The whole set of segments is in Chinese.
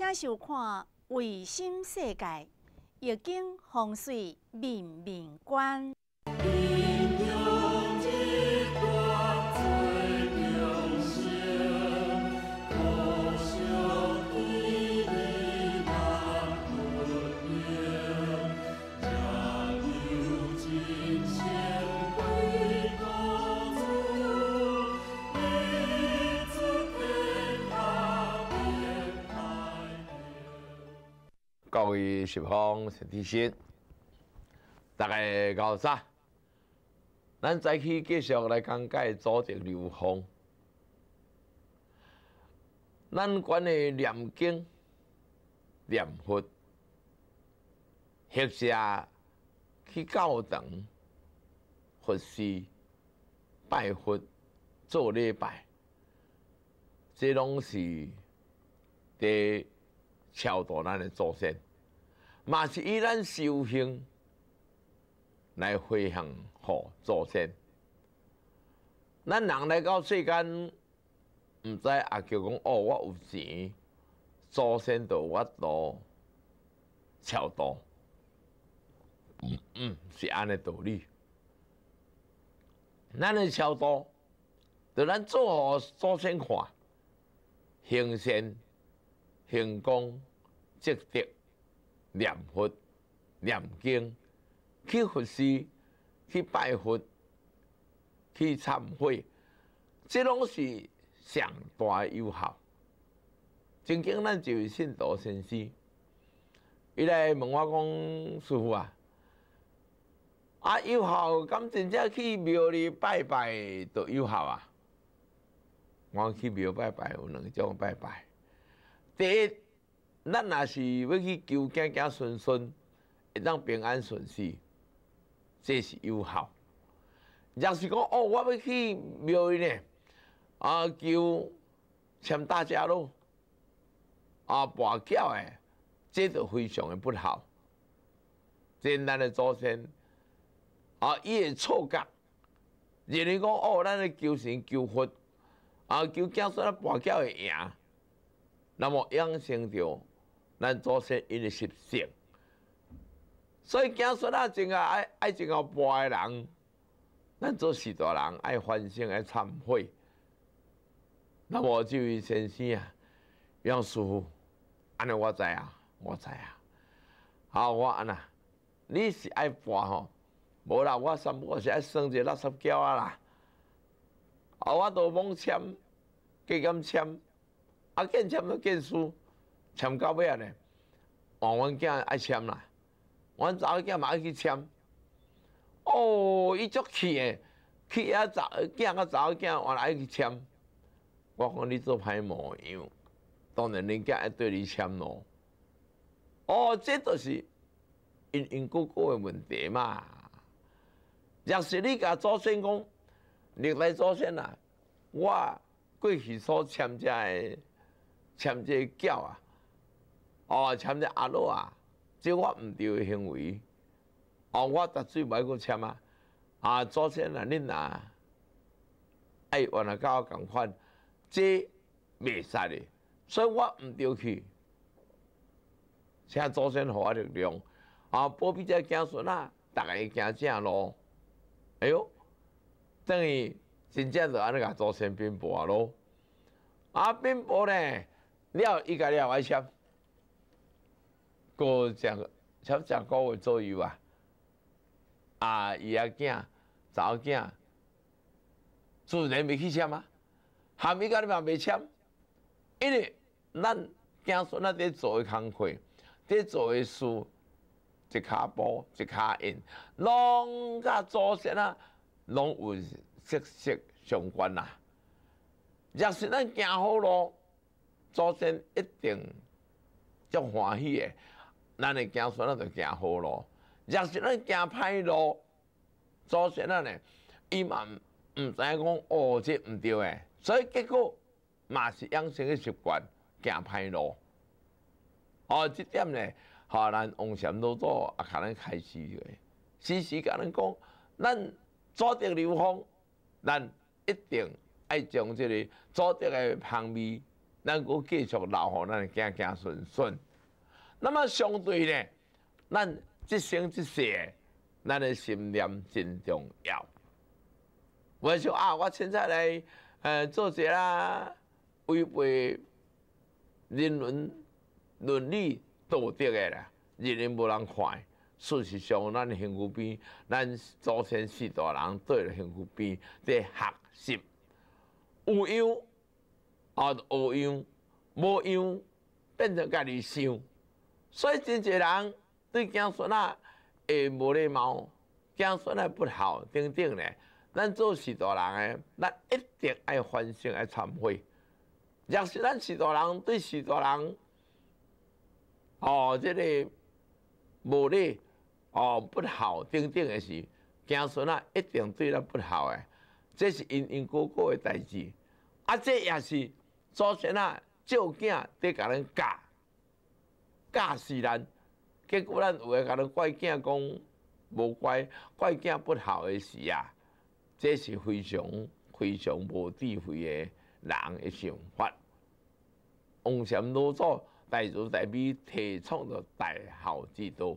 请收看《卫星世界》，《阅经风水命命关》。为十方成大善，大家好，啥？咱再起继续来讲解组织流芳。咱管的念经、念佛，或者去教堂、佛寺拜佛、做礼拜，这拢是得超度咱的祖先。嘛是以咱修行来回向好祖先。咱人来到世间，毋知阿叫讲哦，我有钱，祖先都我多超多，嗯，是安尼道理。咱诶超多，就咱做好祖先看，行善行功积德。念佛、念经，去佛寺、去拜佛、去忏悔，这拢是上大有效。曾经咱就信道先生，伊来问我讲师傅啊，啊有效，敢真正去庙里拜拜都有效啊？我去庙拜拜，有两种拜拜？第一。咱若是要去求囝孙顺顺，当平安顺遂，这是有效。若是讲哦，我要去庙里呢，啊求签大家咯，啊跋筊诶，这就非常的不好。简单的祖先，啊伊越错觉，认为讲哦，咱诶求神求佛，啊求囝说啊跋筊会赢，那么养成着。咱祖先因的习性，所以惊说咱真爱爱真爱博的人，咱做许大人爱反省、爱忏悔。那么这位先生啊，杨傅，安尼我知啊，我知啊。好，我尼，你是爱博吼？无啦，我三不五时爱生只垃圾胶啊啦。啊，我都猛签，加减签，啊，见签都见输。签到尾啊呢，王文建爱签啦，阮查某囝嘛爱去签，哦，伊足气诶，去啊早，囝啊查某囝，我来去签，我讲你做歹模样，当然人家爱对你签咯，哦，这都是因因个个诶问题嘛，若是你甲祖先讲，历来祖先啊，我过去所签遮诶，签只个缴啊。哦，签者阿老啊，即我毋对诶行为，哦，我得罪买个签啊，啊，祖先啊，恁啊，哎，原来甲我共款，即袂使咧，所以我毋对去，请祖先互我力量，啊，保庇只子孙啊，逐个惊正咯。哎哟，等于真正着安尼甲祖先禀报咯，啊，禀报咧，了伊甲了，我签。个讲，差不多个位左右啊，啊，伊阿囝、查某囝，自然袂去签嘛，还没搞哩嘛袂签，因为咱囝孙在做诶工课，在做诶事，一骹步一骹印，拢甲祖先啊，拢有息息相关啊。若是咱行好路，祖先一定足欢喜诶。咱会行顺咱就行好路；若是咱行歹路，做成咱呢，伊嘛毋毋知讲哦，这毋对诶。所以结果嘛是养成个习惯，行歹路。哦，即点咧，河咱往前老多啊，可能开始诶。时时甲咱讲，咱阻得流芳，咱一定爱将即个阻得诶香味，咱够继续留互咱行行顺顺。那么相对呢，咱一生一世，咱的信念真重要。我说啊，我现在来呃做些啦，违背人伦伦理道德的啦，人人无人看。事实上，咱幸福边，咱祖先四大人对幸福边在学习，有样，啊，学样，无样，变成家己想。所以真侪人对子孙啊，诶无礼貌，子孙啊不好，等等咧。咱做是大人诶，咱一定爱反省，爱忏悔。若是咱是大人，对是大人，哦，即个无礼哦不好，等等诶事，子孙啊一定对咱不好诶。这是因因果果诶代志，啊，这也是祖先啊照囝伫甲咱教。假事咱。结果咱有诶，甲人怪囝讲无怪，怪囝不好诶事啊，这是非常非常无智慧诶人诶想法。往前老早，大处大变，提倡着大孝之多。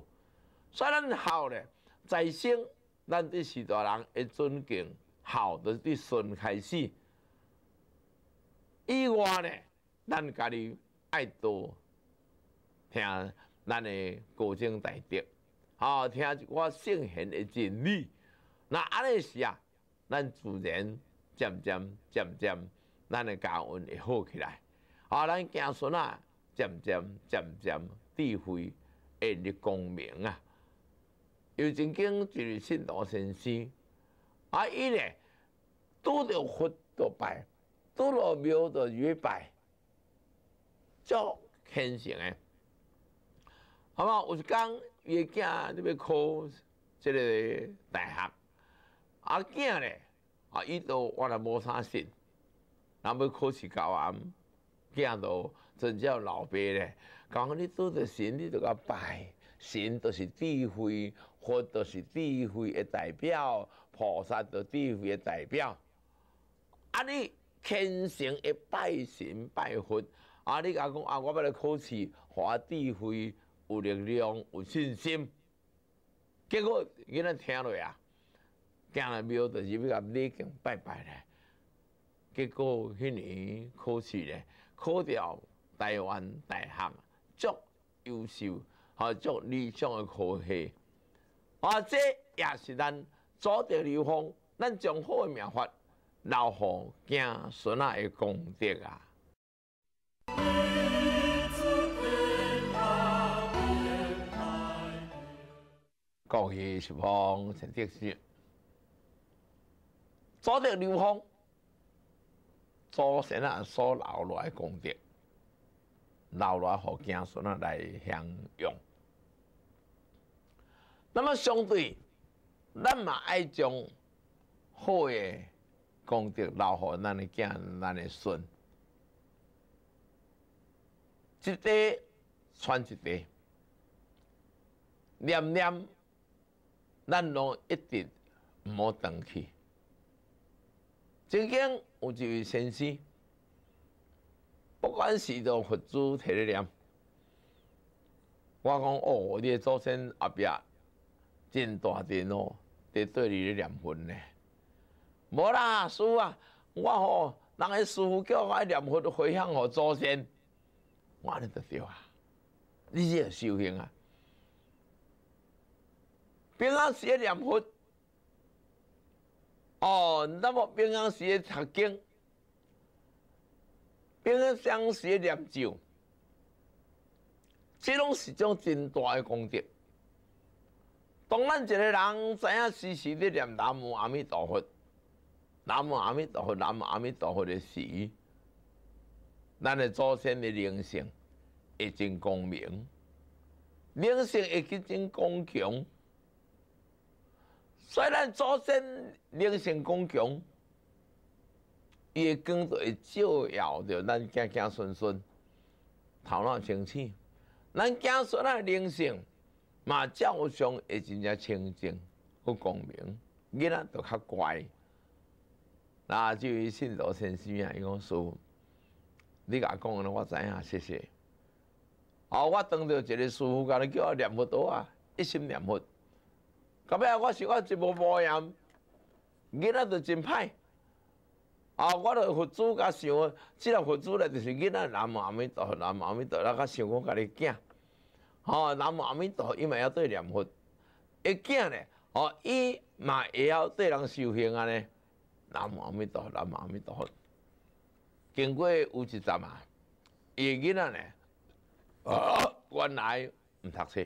所以咱孝咧，在生咱对许多人诶尊敬，孝着对顺开始。以外咧，咱家己爱多。听咱的高僧大德，吼听我圣贤的真理，那安尼时啊，咱自然渐渐渐渐咱的家运会好起来，啊，咱子孙啊渐渐渐渐智慧会立光明啊，又曾经就是信道先生，啊，伊呢，拄着佛就拜，拄着庙就拜，足虔诚诶。好好？我是讲，越囝你要考这个大学，阿囝咧，啊，伊都我来无啥信，那么考试考完，囝都真叫老爸咧。讲你做着神，你着甲拜神，都是智慧，佛都是智慧的代表，菩萨都智慧的代表。啊，你虔诚一拜神拜佛，啊，你阿公啊，我要来考试学智慧。有力量，有信心，结果囡仔听落啊，将来要就是要甲理工，拜拜咧。结果迄年考试咧，考到台湾大学，足优秀，啊，足理想诶考试。啊，这也是咱祖德流芳，咱将好嘅名法留互子孙啊嘅功德啊。过去是方陈爹爹，做点流芳，祖些啊所落来功德，留落来互子孙来享用。那么相对，咱嘛爱将好嘅功德留互咱嘅囝、咱嘅孙，一代传一代，念念。咱拢一直毋好动去。曾经有一位先生，不管是到佛祖提的念，我讲哦，你的祖先阿伯真大德哦，伫对你的念佛呢。无啦，师傅，我吼，人个师傅叫我念佛回向互祖先，我咧得笑啊？你这个修行啊？平安时的念佛，哦，那么平安时的经，平安相识念咒，这拢是种真大的功德。当咱一个人知影时时的念南无阿弥陀佛，南无阿弥陀佛，南无阿弥陀佛的时咱的祖先的灵性已经光明，灵性已经真光强。虽然祖先灵性功强，也就会照耀着咱子子孙孙头脑清醒，咱子孙的灵性嘛，照常会真正清净、够光明，囡仔都较乖。那至于信道先生啊，伊讲师傅，你甲讲啊，我知影，谢谢。哦，我当到一个师傅，叫我念佛多啊，一心念佛。到尾我是我真无无养，囡仔就真歹。啊，我著佛祖甲想，即个佛祖著就是囡仔南无阿弥陀，南无阿弥陀，那个想我家的囝，吼南无阿弥陀，伊嘛要做念佛，一囝呢，哦，伊嘛会晓缀人修行安尼。南无阿弥陀，南无阿弥陀。经过有一阵啊，伊囡仔呢，原来毋读册。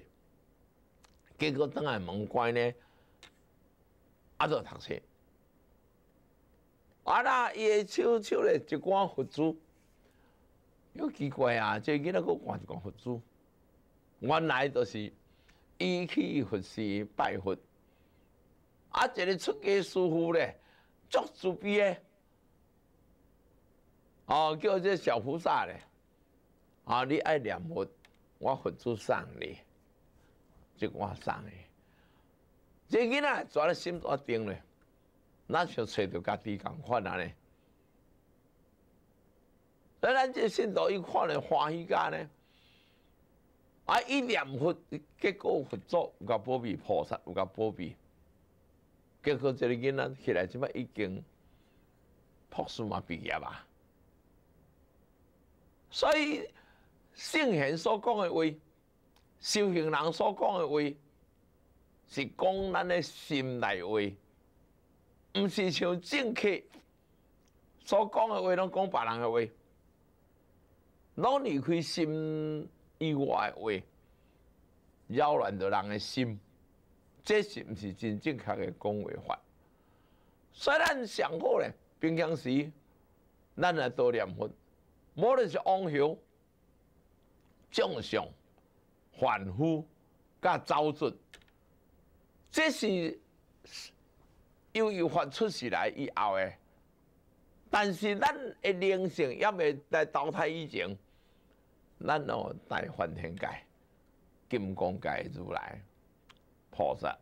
结果等下门关呢，阿在读书，阿伊会悄悄咧一赶佛珠，有奇怪啊！这囡仔个赶一赶佛珠，原来就是伊去佛寺拜佛，阿一里出家师父咧，作慈悲，哦，叫这小菩萨咧，哦，你爱念佛，我佛珠送你。即个送诶，即囡仔抓咧心头定咧，那就找着家己共款啊咧。那咱即信徒伊一看了欢喜家咧，啊一念佛，结果佛祖有甲保庇菩萨，有甲保庇，结果即个囡仔起来即摆已经博士嘛毕业啊。所以圣贤所讲诶话。修行人所讲的话，是讲咱的心内话，毋是像政客所讲的话，拢讲别人的话，拢离开心以外的话，扰乱着人的心，这是毋是真正确的讲话法？虽然上好咧，平常时咱也多念佛，无论是往修、正常。反复，甲找准，这是由于发出事来以后诶。但是咱诶灵性，也未在淘汰以前，咱哦带梵天界、金刚界如来，菩萨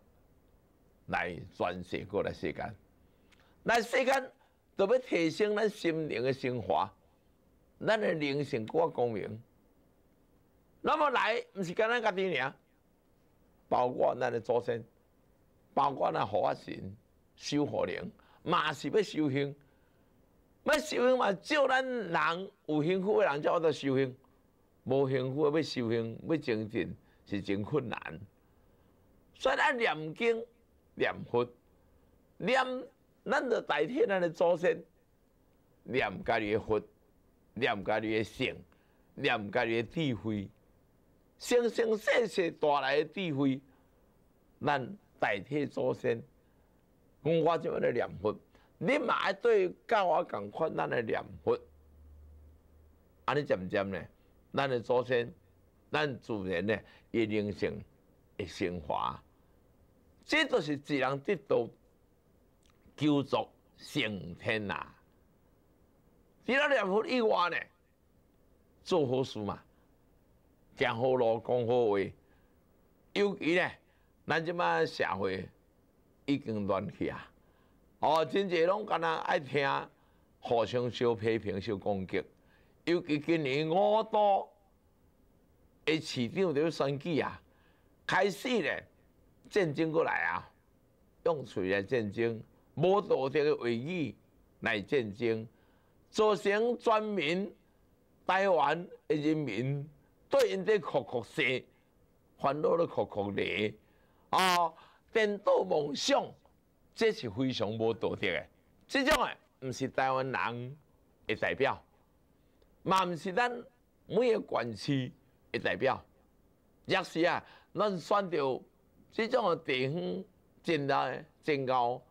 来转世过来世间，来世间就要提升咱心灵诶升华，咱诶灵性更光明。那么来，毋是跟咱家己念，包括咱的祖先，包括的佛神、修佛灵，马是要修行，要修行嘛，只有咱人有幸福的人，才会得修行；，无幸福的要修行、要精进，是真困难。所以咱念经、念佛、念，咱就代替咱的祖先，念家己的佛，念家己的性念家己的智慧。生生世世带来的智慧，咱代替祖先，讲我怎么嘅念佛，你嘛一对教我共款，咱嘅念佛，安尼渐渐呢，咱的祖先，咱主人呢，亦灵性，亦升华，这都是自然得到救助升天啊，你那念佛以外呢，做好事嘛？行好路，讲好话，尤其呢，咱即摆社会已经乱去啊！哦，真侪拢敢若爱听互相小批评、小攻击。尤其今年五多，的市长就选举啊，开始呢，战争过来啊，用嘴来战争，无道德的言语来战争，造成全民台湾的人民。对因在哭哭笑，烦恼了哭哭泪，啊，颠倒梦想，这是非常无道德的。这种的毋是台湾人的代表，嘛毋是咱每个县市的代表。若是啊，咱选到这种的地方，进来进到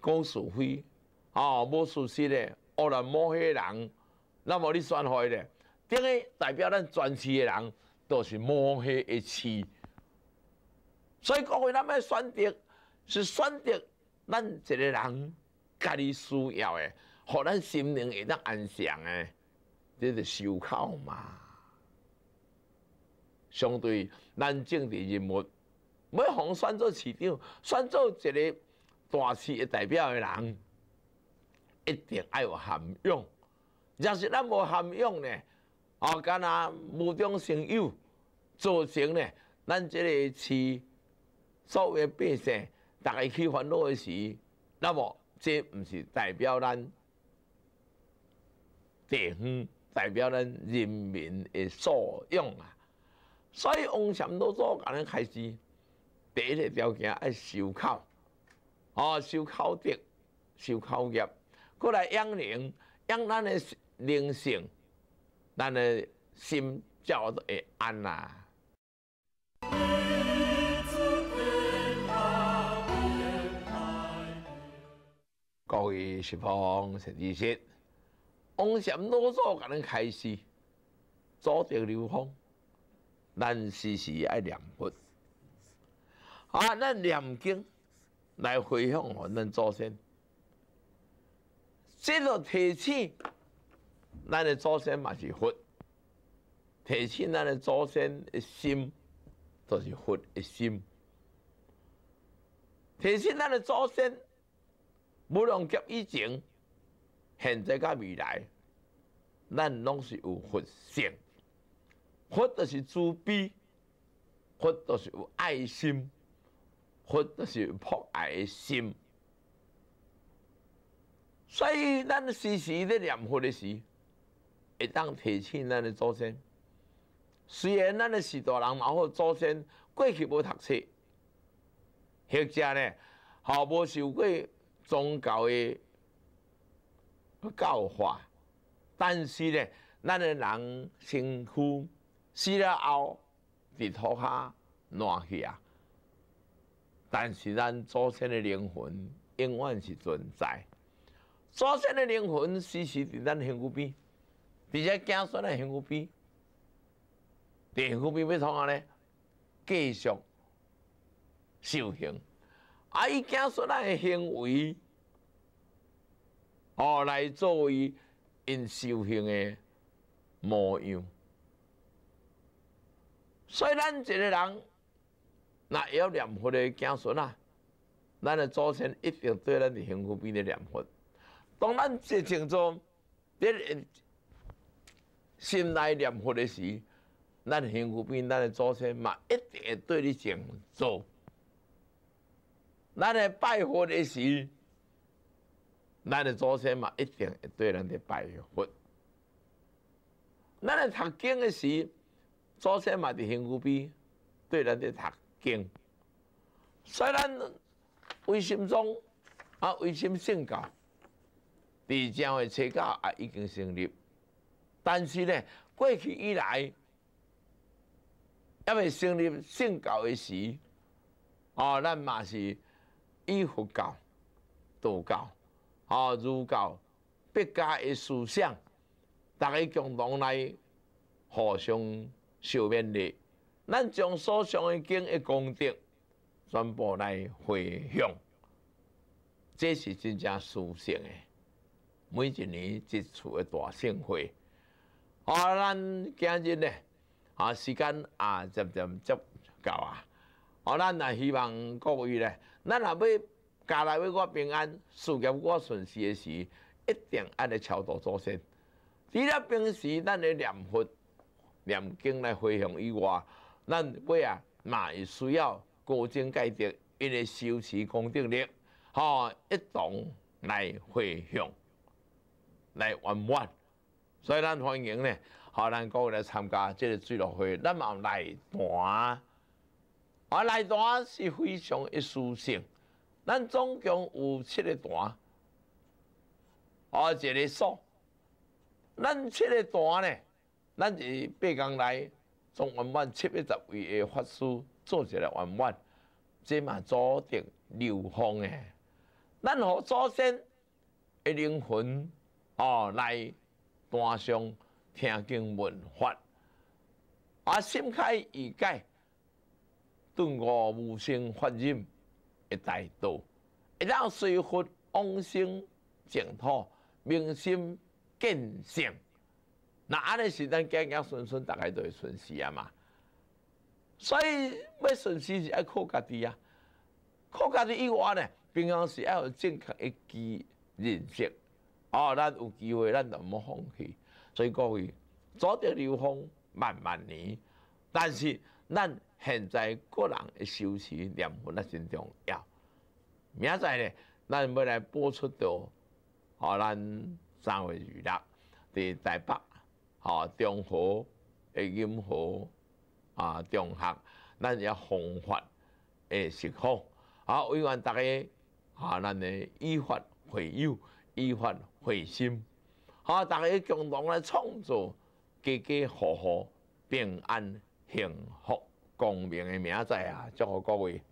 高收费，啊，无事实的，外来某些人，那么你选坏的。因为代表咱全市的人都是摸黑一齐，所以各位咱们选择是选择咱一个人家己需要的，互咱心灵也当安详的，这是修靠嘛。相对咱政治人物，每逢选做市长，选做一个大市的代表的人，一定要有涵养。若是咱无涵养呢？哦，干那无中生有，造成呢，咱即个市所谓百姓，大家去烦恼的时，那么这毋是代表咱地方，代表咱人民的素养啊。所以从什么都做干开始，第一个条件爱修口，哦，修口德，修口业，过来养灵，养咱的灵性。咱嘞心照作会安啊。各位师父、陈志新，往什么祖才咱开示？祖德流芳，咱时时爱念佛。啊，咱念经来回向，我们祖先，这个提醒咱的祖先嘛是佛，提醒咱的祖先的心，都是佛的心。提醒咱的祖先，无论甲以前、现在甲未来，咱拢是有佛性。佛就是慈悲，佛就是有爱心，佛就是有博爱心。所以咱时时咧念佛的时。会当提醒咱的祖先，虽然咱的许多人嘛，好祖先过去无读册，或者呢，毫无受过宗教的教化，但是呢，咱的人身躯死了后，伫土下烂去啊。但是咱祖先的灵魂永远是存在，祖先的灵魂时时伫咱身躯边。而且，子孙诶幸福比，幸福比要创何咧？继续修行，啊！伊子孙诶行为，哦，来作为因修行诶模样。所以，咱一个人，那要念佛的子孙啊，咱诶祖先一定对咱的幸福比咧念佛。当咱即种做，别人。心内念佛的时，咱贫苦比咱的祖先嘛，一定会对你敬重；咱的拜佛的时，咱的祖先嘛，一定会对人的拜佛；咱的读经的时，祖先嘛伫贫苦比对人的读经。所以，咱为心中啊，为心信教，比较的请教啊，已经成立。但是呢，过去以来，因为成立信教的时，哦，咱嘛是依佛教、道教、哦、儒教、百家的思想，大家共同来互相受勉力。咱将所上的经的功德，全部来回向，这是真正殊胜的。每一年一次的大盛会。哦，咱今日呢，啊，时间啊，渐渐接够啊。哦，咱也希望各位呢，咱若要家来为我平安事业，我顺时的时，一定按你超度做先。除了平时咱的念佛、念经来回向以外，咱要啊，嘛也需要高境界的，因为修持功德力，吼，一同来回向来圆满。所以，咱欢迎呢，好兰各位来参加这个追乐会。咱有来段，啊，来段是非常一术性。咱总共有七个段，啊，一个数。咱七个段呢，咱是八个来，从文文七八十位的法师做一来文文，即嘛坐定流芳诶。咱和祖先，的灵魂，哦来。端详听经闻法，啊，心开意解，顿悟无生法忍的大道，一了随佛往生净土，明心见性。那安尼是咱家家顺顺，大概都会顺时啊嘛。所以要顺时是要靠家己啊，靠家己以外呢，平常时要有正确一记认识。哦，咱有机会，咱就要放弃。所以各位，坐着流风，万万年。但是咱现在个人的修持、念佛啊，真重要。明仔呢，咱要来播出到，哦，咱三月二德，伫台北、哦，中和、诶、金河、啊、中学，咱要弘法诶，时刻。好，委员大家，啊，咱的依法会友。依法会心，好，大家共同来创造家家户户平安幸福、光明的明仔啊！祝福各位。